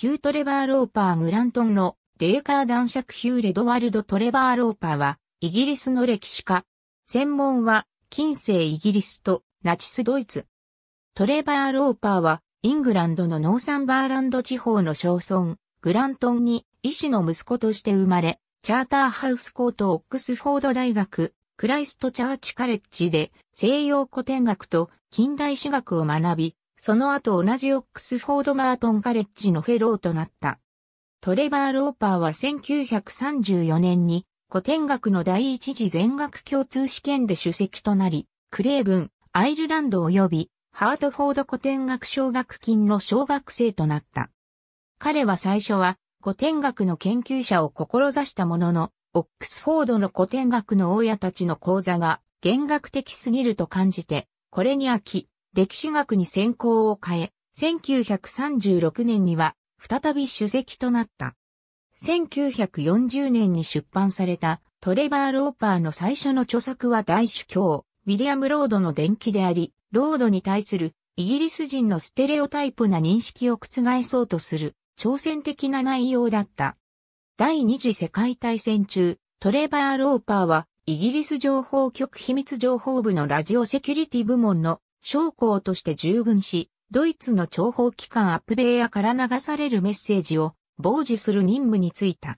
ヒュー・トレバー・ローパー・グラントンのデーカー男爵ヒュー・レドワルド・トレバー・ローパーは、イギリスの歴史家。専門は、近世イギリスとナチスドイツ。トレバー・ローパーは、イングランドのノーサンバーランド地方の小村、グラントンに医師の息子として生まれ、チャーターハウスコートオックスフォード大学、クライストチャーチカレッジで西洋古典学と近代史学を学び、その後同じオックスフォード・マートン・カレッジのフェローとなった。トレバー・ローパーは1934年に古典学の第一次全学共通試験で主席となり、クレーブン、アイルランド及びハートフォード古典学奨学金の小学生となった。彼は最初は古典学の研究者を志したものの、オックスフォードの古典学の親たちの講座が弦楽的すぎると感じて、これに飽き、歴史学に専攻を変え、1936年には再び主席となった。1940年に出版されたトレバー・ローパーの最初の著作は大主教、ウィリアム・ロードの伝記であり、ロードに対するイギリス人のステレオタイプな認識を覆そうとする挑戦的な内容だった。第二次世界大戦中、トレバー・ローパーはイギリス情報局秘密情報部のラジオセキュリティ部門の将校として従軍し、ドイツの諜報機関アップベイヤから流されるメッセージを傍受する任務に就いた。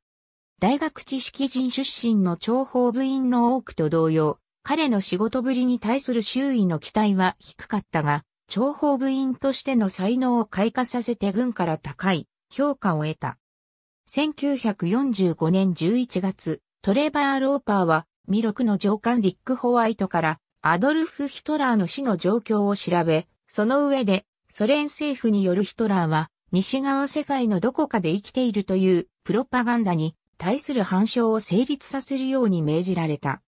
大学知識人出身の諜報部員の多くと同様、彼の仕事ぶりに対する周囲の期待は低かったが、諜報部員としての才能を開花させて軍から高い評価を得た。1945年11月、トレバー・ローパーは、ミロクの上官ディック・ホワイトからアドルフ・ヒトラーの死の状況を調べ、その上で、ソ連政府によるヒトラーは、西側世界のどこかで生きているというプロパガンダに対する反証を成立させるように命じられた。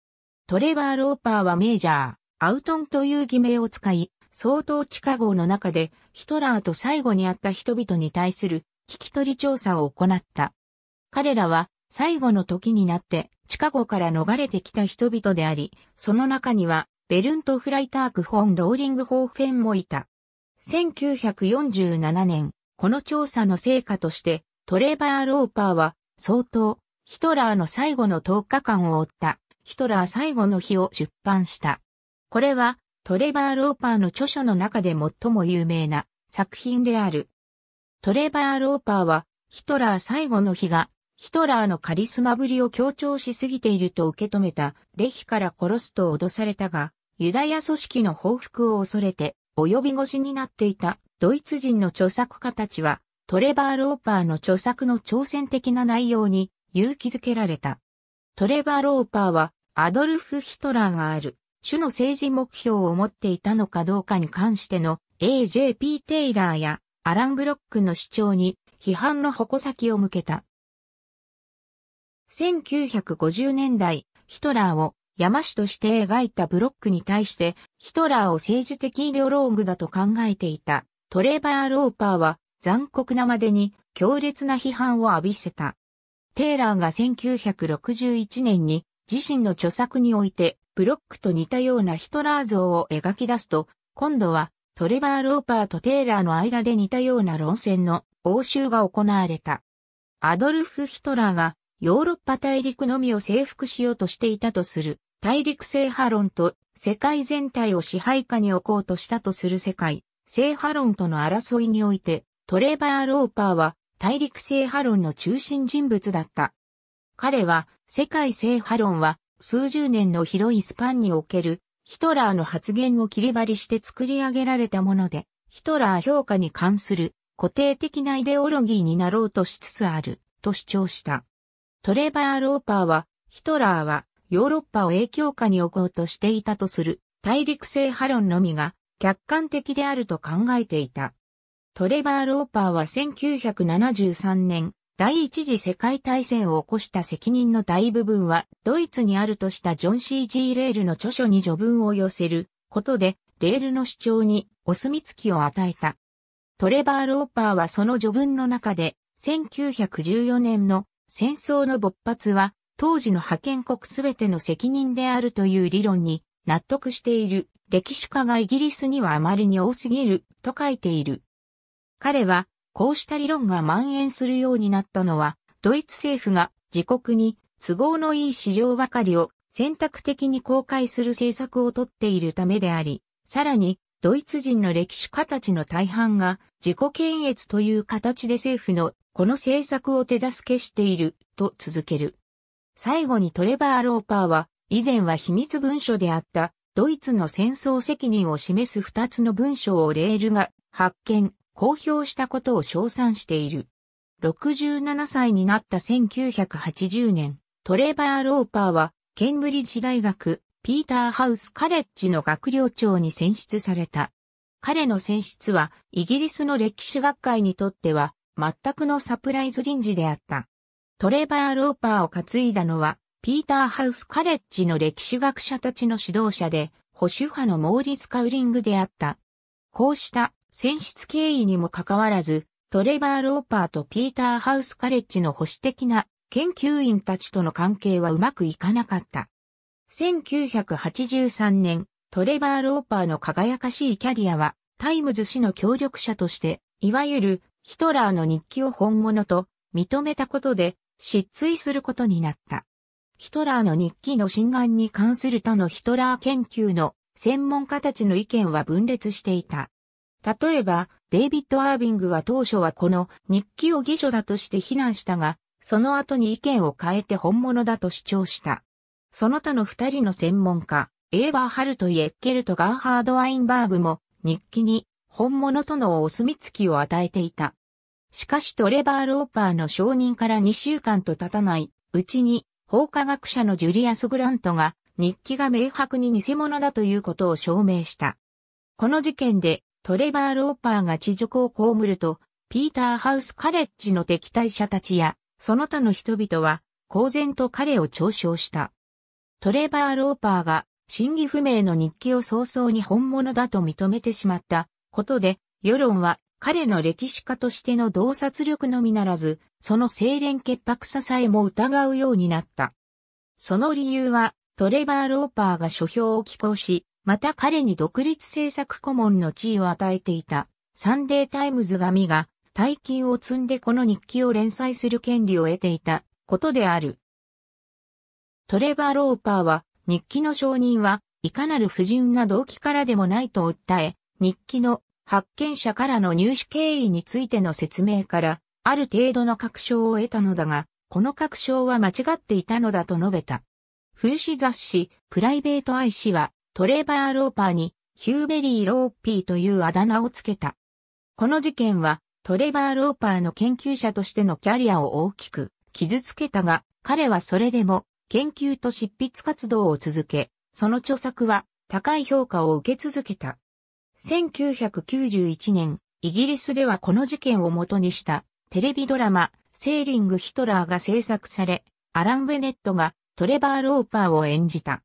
トレバー・ローパーはメージャー、アウトンという偽名を使い、相当地下号の中でヒトラーと最後に会った人々に対する聞き取り調査を行った。彼らは最後の時になって地下号から逃れてきた人々であり、その中にはベルント・フライターク・フォン・ローリング・ホーフェンもいた。1947年、この調査の成果として、トレバー・ローパーは、相当、ヒトラーの最後の10日間を追った、ヒトラー最後の日を出版した。これは、トレバー・ローパーの著書の中で最も有名な作品である。トレバー・ローパーは、ヒトラー最後の日がヒトラーのカリスマぶりを強調しすぎていると受け止めたレヒから殺すと脅されたが、ユダヤ組織の報復を恐れて、及び腰になっていたドイツ人の著作家たちは、トレバー・ローパーの著作の挑戦的な内容に勇気づけられた。トレバー・ローパーは、アドルフ・ヒトラーがある、主の政治目標を持っていたのかどうかに関しての AJP テイラーやアラン・ブロックの主張に批判の矛先を向けた。1950年代、ヒトラーを山氏として描いたブロックに対して、ヒトラーを政治的イデオローグだと考えていたトレバー・ローパーは残酷なまでに強烈な批判を浴びせた。テイラーが1961年に自身の著作においてブロックと似たようなヒトラー像を描き出すと、今度はトレバー・ローパーとテイラーの間で似たような論戦の応酬が行われた。アドルフ・ヒトラーがヨーロッパ大陸のみを征服しようとしていたとする、大陸制覇論と世界全体を支配下に置こうとしたとする世界、制覇論との争いにおいて、トレバー・ローパーは大陸制覇論の中心人物だった。彼は、世界制覇論は数十年の広いスパンにおけるヒトラーの発言を切り張りして作り上げられたもので、ヒトラー評価に関する固定的なイデオロギーになろうとしつつあると主張した。トレバー・ローパーは、ヒトラーはヨーロッパを影響下に置こうとしていたとする大陸性ロ論のみが客観的であると考えていた。トレバー・ローパーは1973年、第一次世界大戦を起こした責任の大部分はドイツにあるとしたジョン・シー・ジー・レールの著書に序文を寄せることで、レールの主張にお墨付きを与えた。トレバー・ローパーはその序文の中で、1914年の戦争の勃発は当時の派遣国すべての責任であるという理論に納得している歴史家がイギリスにはあまりに多すぎると書いている。彼はこうした理論が蔓延するようになったのはドイツ政府が自国に都合のいい資料ばかりを選択的に公開する政策をとっているためであり、さらにドイツ人の歴史家たちの大半が自己検閲という形で政府のこの政策を手助けしていると続ける。最後にトレバー・ローパーは以前は秘密文書であったドイツの戦争責任を示す二つの文書をレールが発見、公表したことを称賛している。67歳になった1980年、トレバー・ローパーはケンブリッジ大学ピーターハウスカレッジの学寮長に選出された。彼の選出は、イギリスの歴史学会にとっては、全くのサプライズ人事であった。トレバー・ローパーを担いだのは、ピーターハウスカレッジの歴史学者たちの指導者で、保守派のモーリス・カウリングであった。こうした選出経緯にもかかわらず、トレバー・ローパーとピーター・ハウス・カレッジの保守的な研究員たちとの関係はうまくいかなかった。1983年、トレバー・ローパーの輝かしいキャリアは、タイムズ氏の協力者として、いわゆるヒトラーの日記を本物と認めたことで、失墜することになった。ヒトラーの日記の心眼に関する他のヒトラー研究の専門家たちの意見は分裂していた。例えば、デイビッド・アービングは当初はこの日記を偽書だとして非難したが、その後に意見を変えて本物だと主張した。その他の二人の専門家、エーバーハルト・イエッケルとガーハード・ワインバーグも日記に本物とのお墨付きを与えていた。しかしトレバー・ローパーの承認から2週間と経たないうちに法科学者のジュリアス・グラントが日記が明白に偽物だということを証明した。この事件でトレバー・ローパーが地獄を被ると、ピーター・ハウス・カレッジの敵対者たちや、その他の人々は、公然と彼を嘲笑した。トレバー・ローパーが真偽不明の日記を早々に本物だと認めてしまったことで、世論は彼の歴史家としての洞察力のみならず、その清廉潔白ささえも疑うようになった。その理由は、トレバー・ローパーが書評を寄稿し、また彼に独立政策顧問の地位を与えていた、サンデー・タイムズ紙が大金を積んでこの日記を連載する権利を得ていたことである。トレバー・ローパーは、日記の承認はいかなる不純な動機からでもないと訴え、日記の発見者からの入手経緯についての説明から、ある程度の確証を得たのだが、この確証は間違っていたのだと述べた。風刺雑誌、プライベートアイ氏は、トレバー・ローパーに、ヒューベリー・ローピーというあだ名をつけた。この事件は、トレバー・ローパーの研究者としてのキャリアを大きく傷つけたが、彼はそれでも研究と執筆活動を続け、その著作は高い評価を受け続けた。1991年、イギリスではこの事件をもとにしたテレビドラマ、セーリング・ヒトラーが制作され、アラン・ベネットがトレバー・ローパーを演じた。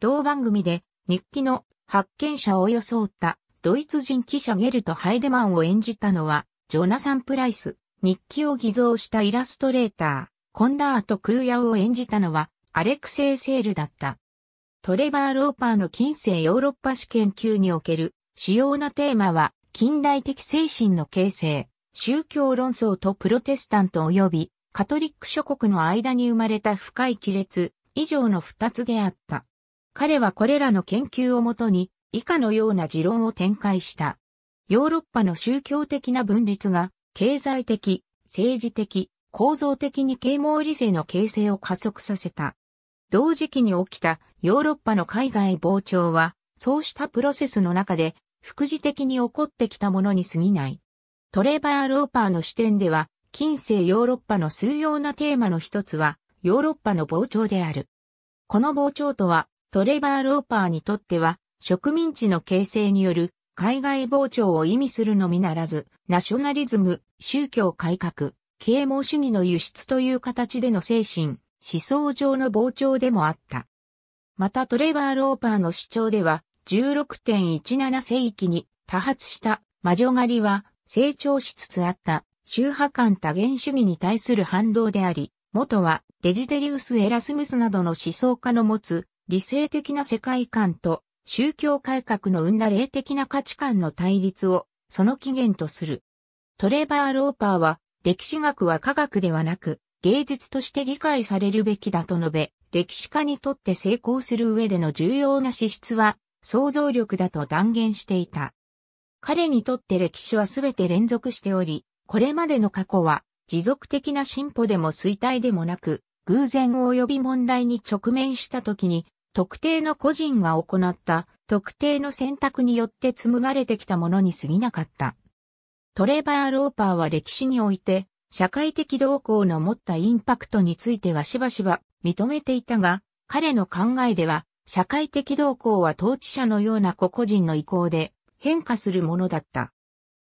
同番組で日記の発見者を装ったドイツ人記者ゲルト・ハイデマンを演じたのはジョナサン・プライス、日記を偽造したイラストレーター、コンラート・クーヤを演じたのはアレクセイ・セールだった。トレバー・ローパーの近世ヨーロッパ史研究における主要なテーマは近代的精神の形成、宗教論争とプロテスタント及びカトリック諸国の間に生まれた深い亀裂以上の二つであった。彼はこれらの研究をもとに以下のような持論を展開した。ヨーロッパの宗教的な分裂が経済的、政治的、構造的に啓蒙理性の形成を加速させた。同時期に起きたヨーロッパの海外膨張は、そうしたプロセスの中で、副次的に起こってきたものに過ぎない。トレバー・ローパーの視点では、近世ヨーロッパの重要なテーマの一つは、ヨーロッパの膨張である。この膨張とは、トレバー・ローパーにとっては、植民地の形成による海外膨張を意味するのみならず、ナショナリズム、宗教改革、啓蒙主義の輸出という形での精神、思想上の膨張でもあった。またトレバー・ローパーの主張では、16.17世紀に多発した魔女狩りは成長しつつあった宗派間多元主義に対する反動であり、元はデジテリウス・エラスムスなどの思想家の持つ理性的な世界観と宗教改革の生んだ霊的な価値観の対立をその起源とする。トレバー・ローパーは歴史学は科学ではなく芸術として理解されるべきだと述べ、歴史家にとって成功する上での重要な資質は想像力だと断言していた。彼にとって歴史は全て連続しており、これまでの過去は持続的な進歩でも衰退でもなく、偶然及び問題に直面した時に、特定の個人が行った特定の選択によって紡がれてきたものに過ぎなかった。トレバー・ローパーは歴史において社会的動向の持ったインパクトについてはしばしば認めていたが、彼の考えでは、社会的動向は統治者のような個々人の意向で変化するものだった。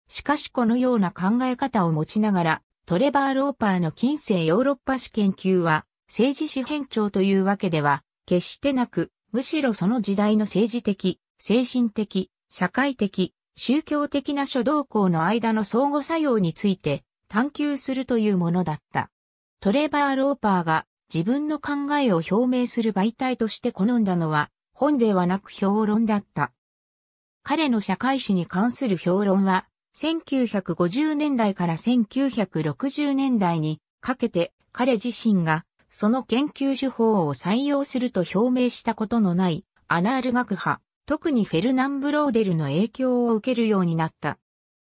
しかしこのような考え方を持ちながら、トレバー・ローパーの近世ヨーロッパ史研究は、政治史変調というわけでは、決してなく、むしろその時代の政治的、精神的、社会的、宗教的な諸動向の間の相互作用について、探求するというものだった。トレバー・ローパーが自分の考えを表明する媒体として好んだのは本ではなく評論だった。彼の社会史に関する評論は1950年代から1960年代にかけて彼自身がその研究手法を採用すると表明したことのないアナール学派、特にフェルナン・ブローデルの影響を受けるようになった。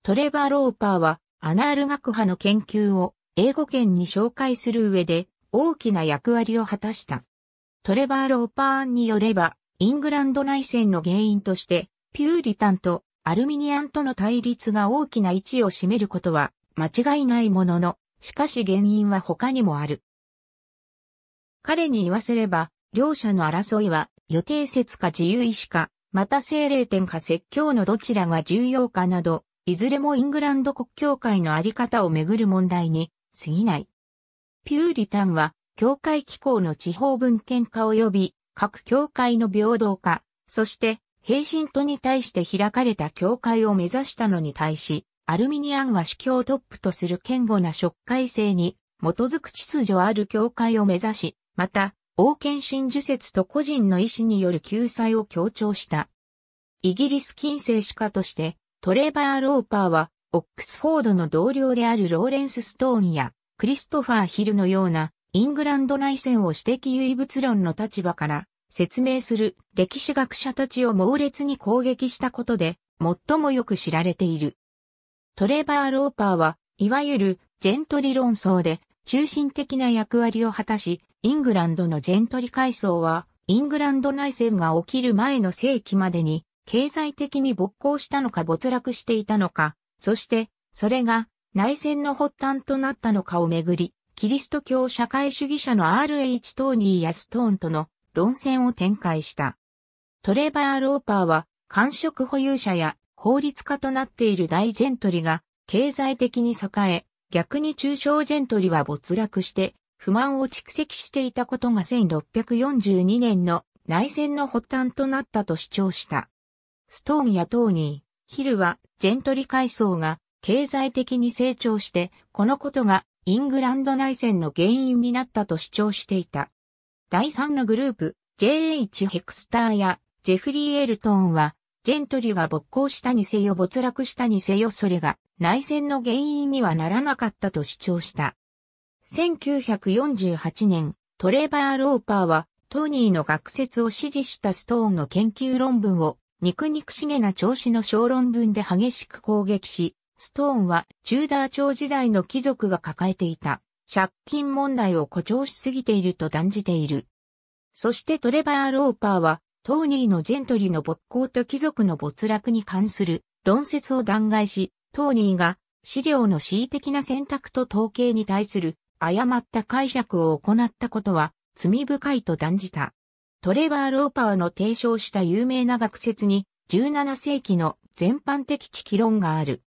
トレバー・ローパーはアナール学派の研究を英語圏に紹介する上で大きな役割を果たした。トレバー・ローパーンによれば、イングランド内戦の原因として、ピューリタンとアルミニアンとの対立が大きな位置を占めることは間違いないものの、しかし原因は他にもある。彼に言わせれば、両者の争いは予定説か自由意志か、また精霊点か説教のどちらが重要かなど、いずれもイングランド国教会のあり方をめぐる問題に過ぎない。ピューリタンは、教会機構の地方文献化及び各教会の平等化、そして、平信徒に対して開かれた教会を目指したのに対し、アルミニアンは主教トップとする堅固な職会制に基づく秩序ある教会を目指し、また、王権神受説と個人の意思による救済を強調した。イギリス近世史家として、トレーバー・ローパーは、オックスフォードの同僚であるローレンス・ストーンや、クリストファー・ヒルのような、イングランド内戦を指摘唯物論の立場から、説明する歴史学者たちを猛烈に攻撃したことで、最もよく知られている。トレーバー・ローパーは、いわゆるジェントリ論争で中心的な役割を果たし、イングランドのジェントリ階層は、イングランド内戦が起きる前の世紀までに経済的に勃興したのか没落していたのか、そして、それが内戦の発端となったのかをめぐり、キリスト教社会主義者の R.H. トーニーやストーンとの論戦を展開した。トレバー・ローパーは、官職保有者や法律家となっている大ジェントリが、経済的に栄え、逆に中小ジェントリは没落して、不満を蓄積していたことが1642年の内戦の発端となったと主張した。ストーンやトーニー、ヒルはジェントリ階層が経済的に成長して、このことがイングランド内戦の原因になったと主張していた。第3のグループ、J.H. ヘクスターやジェフリー・エルトーンは、ジェントリが勃興したにせよ没落したにせよそれが内戦の原因にはならなかったと主張した。1948年、トレバー・ローパーはトーニーの学説を支持したストーンの研究論文を肉肉しげな調子の小論文で激しく攻撃し、ストーンはチューダー朝時代の貴族が抱えていた借金問題を誇張しすぎていると断じている。そしてトレバー・ローパーはトーニーのジェントリーの勃興と貴族の没落に関する論説を弾劾し、トーニーが資料の恣意的な選択と統計に対する誤った解釈を行ったことは罪深いと断じた。トレバー・ローパーの提唱した有名な学説に、17世紀の全般的危機論がある。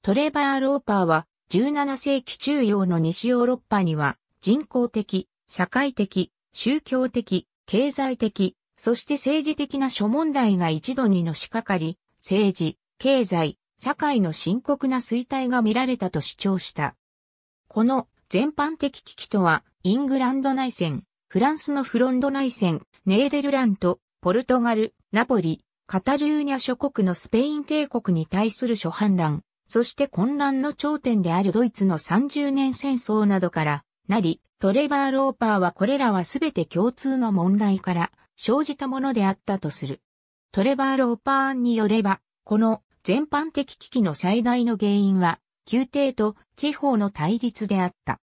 トレバー・ローパーは、17世紀中央の西ヨーロッパには、人工的、社会的、宗教的、経済的、そして政治的な諸問題が一度にのしかかり、政治、経済、社会の深刻な衰退が見られたと主張した。この全般的危機とは、イングランド内戦、フランスのフロンド内戦、ネーデルラント、ポルトガル、ナポリ、カタルーニャ諸国のスペイン帝国に対する諸反乱、そして混乱の頂点であるドイツの30年戦争などからなり、トレバー・ローパーはこれらはすべて共通の問題から生じたものであったとする。トレバー・ローパーによれば、この全般的危機の最大の原因は、宮廷と地方の対立であった。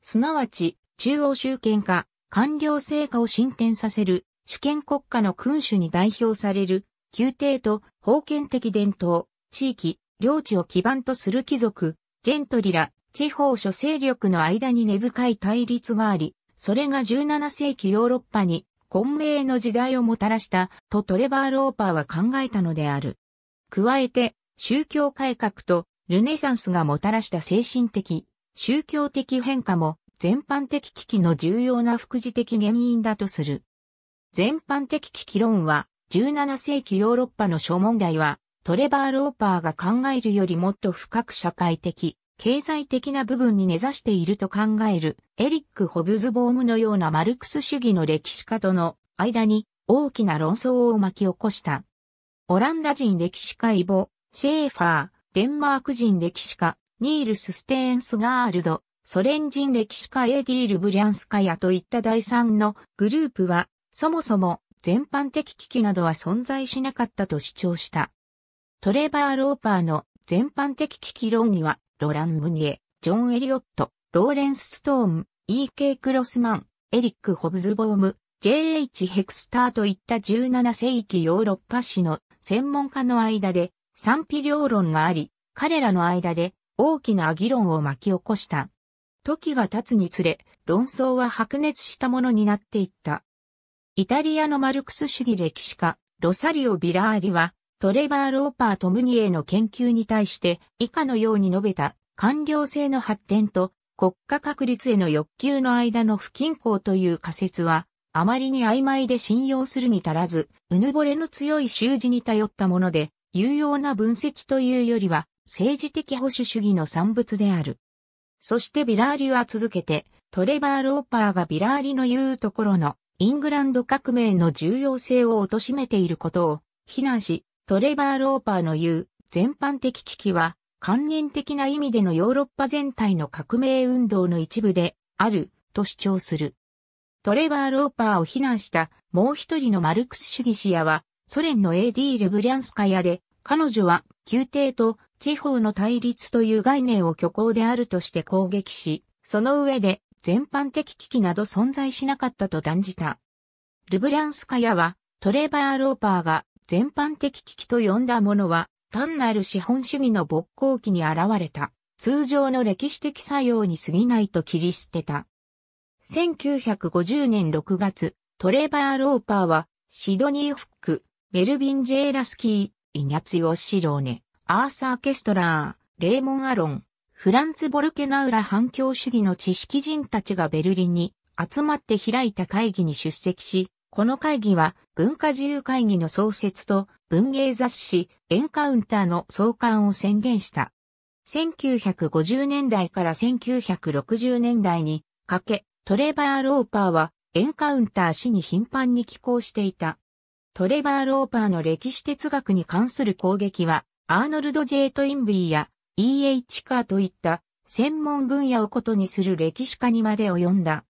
すなわち、中央集権化、官僚成果を進展させる主権国家の君主に代表される宮廷と封建的伝統、地域、領地を基盤とする貴族、ジェントリラ、地方諸勢力の間に根深い対立があり、それが17世紀ヨーロッパに混迷の時代をもたらしたとトレバー・ローパーは考えたのである。加えて、宗教改革とルネサンスがもたらした精神的、宗教的変化も全般的危機の重要な副次的原因だとする。全般的危機論は、17世紀ヨーロッパの諸問題は、トレバー・ローパーが考えるよりもっと深く社会的、経済的な部分に根ざしていると考える、エリック・ホブズボームのようなマルクス主義の歴史家との間に大きな論争を巻き起こした。オランダ人歴史家イボ、シェーファー、デンマーク人歴史家、ニールス・ステーンスガールド、ソ連人歴史家エディール・ブリャンスカヤといった第三のグループは、そもそも全般的危機などは存在しなかったと主張した。トレバー・ローパーの全般的危機論には、ロラン・ムニエ、ジョン・エリオット、ローレンス・ストーン、E.K. クロスマン、エリック・ホブズボーム、J.H. ヘクスターといった17世紀ヨーロッパ史の専門家の間で賛否両論があり、彼らの間で大きな議論を巻き起こした。時が経つにつれ、論争は白熱したものになっていった。イタリアのマルクス主義歴史家、ロサリオ・ビラーリは、トレバー・ローパー・トムニエの研究に対して以下のように述べた官僚性の発展と国家確立への欲求の間の不均衡という仮説はあまりに曖昧で信用するに足らず、うぬぼれの強い習字に頼ったもので、有用な分析というよりは政治的保守主義の産物である。そしてビラーリは続けて、トレバー・ローパーがビラーリの言うところのイングランド革命の重要性を貶めていることを非難し、トレバー・ローパーの言う全般的危機は関連的な意味でのヨーロッパ全体の革命運動の一部であると主張する。トレバー・ローパーを非難したもう一人のマルクス主義アはソ連の AD レブリャンスカヤで彼女は宮廷と地方の対立という概念を虚構であるとして攻撃し、その上で全般的危機など存在しなかったと断じた。ルブランスカヤはトレバー・ローパーが全般的危機と呼んだものは単なる資本主義の勃興期に現れた通常の歴史的作用に過ぎないと切り捨てた。1950年6月、トレバー・ローパーはシドニー・フック、メルビン・ジェーラスキー、イニャツヨ・シローネ、アーサー・ケストラー、レーモン・アロン、フランツ・ボルケナウラ反共主義の知識人たちがベルリンに集まって開いた会議に出席し、この会議は文化自由会議の創設と文芸雑誌エンカウンターの創刊を宣言した。1950年代から1960年代にかけ、トレバー・ローパーはエンカウンター誌に頻繁に寄稿していた。トレバー・ローパーの歴史哲学に関する攻撃は、アーノルド・ジェイト・インビーや E.H. カーといった専門分野をことにする歴史家にまで及んだ。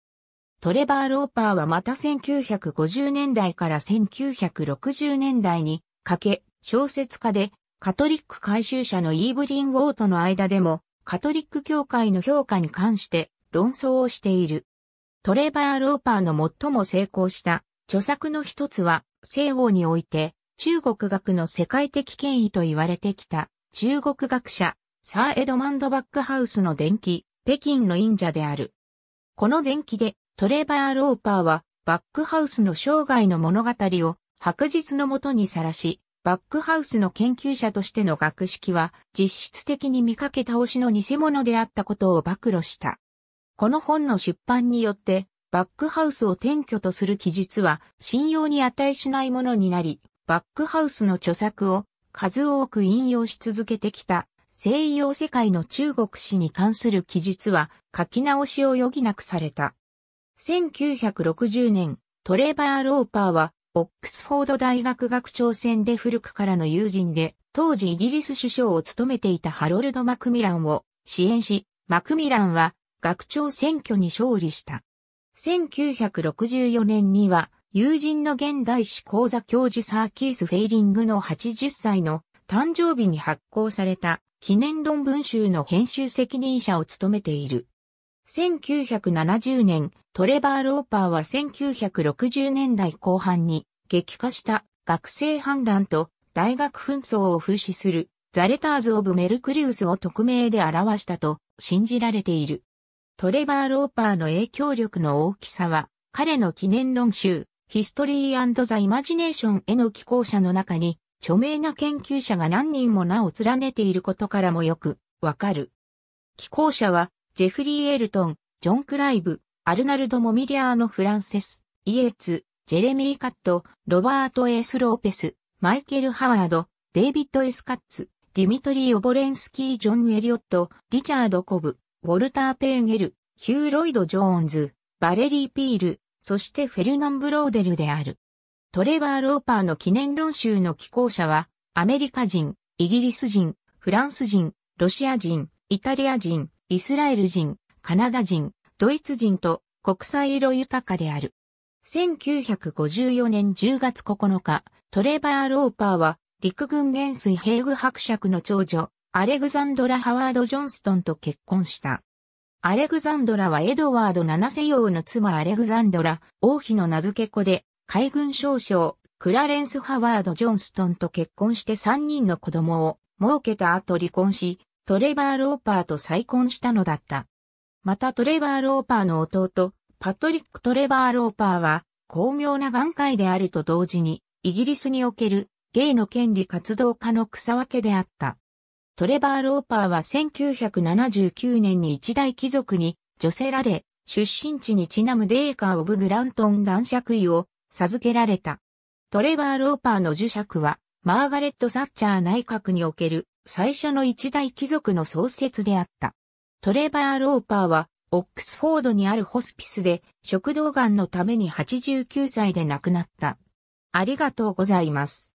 トレバー・ローパーはまた1950年代から1960年代にかけ小説家でカトリック回収者のイーブリン・ウォーとの間でもカトリック教会の評価に関して論争をしている。トレバー・ローパーの最も成功した著作の一つは西欧において、中国学の世界的権威と言われてきた、中国学者、サー・エドマンド・バックハウスの伝記、北京の忍者である。この伝記で、トレバー・ローパーは、バックハウスの生涯の物語を白日のもとにさらし、バックハウスの研究者としての学識は実質的に見かけ倒しの偽物であったことを暴露した。この本の出版によってバックハウスを転居とする記述は信用に値しないものになり、バックハウスの著作を数多く引用し続けてきた西洋世界の中国史に関する記述は書き直しを余儀なくされた。1960年、トレバー・ローパーはオックスフォード大学学長選で古くからの友人で、当時イギリス首相を務めていたハロルド・マクミランを支援し、マクミランは学長選挙に勝利した。1964年には、友人の現代史講座教授サーキース・フェイリングの80歳の誕生日に発行された記念論文集の編集責任者を務めている。1970年、トレバー・ローパーは1960年代後半に激化した学生反乱と大学紛争を風刺するザレターズ・オブ・メルクリウスを匿名で表したと信じられている。トレバー・ローパーの影響力の大きさは、彼の記念論集、ヒストリーザ・イマジネーションへの寄稿者の中に、著名な研究者が何人も名を連ねていることからもよく、わかる。寄稿者は、ジェフリー・エルトン、ジョン・クライブ、アルナルド・モミリアーノ・フランセス、イエツ、ジェレミー・カット、ロバート・エース・ローペス、マイケル・ハワード、デイビッド・エス・カッツ、ディミトリー・オボレンスキー・ジョン・エリオット、リチャード・コブ、ウォルター・ペーゲル、ヒュー・ロイド・ジョーンズ、バレリー・ピール、そしてフェルナン・ブローデルである。トレバー・ローパーの記念論集の寄稿者は、アメリカ人、イギリス人、フランス人、ロシア人、イタリア人、イスラエル人、カナダ人、ドイツ人と国際色豊かである。1954年10月9日、トレバー・ローパーは陸軍元帥ヘーグ伯爵の長女、アレグザンドラ・ハワード・ジョンストンと結婚した。アレグザンドラはエドワード7世王の妻アレグザンドラ、王妃の名付け子で、海軍少将、クラレンス・ハワード・ジョンストンと結婚して3人の子供を設けた後離婚し、トレバー・ローパーと再婚したのだった。またトレバー・ローパーの弟、パトリック・トレバー・ローパーは、巧妙な眼界であると同時に、イギリスにおけるゲイの権利活動家の草分けであった。トレバー・ローパーは1979年に一大貴族に女性られ、出身地にちなむデーカー・オブ・グラントン男爵位を授けられた。トレバー・ローパーの受爵は、マーガレット・サッチャー内閣における最初の一大貴族の創設であった。トレバー・ローパーは、オックスフォードにあるホスピスで食道がんのために89歳で亡くなった。ありがとうございます。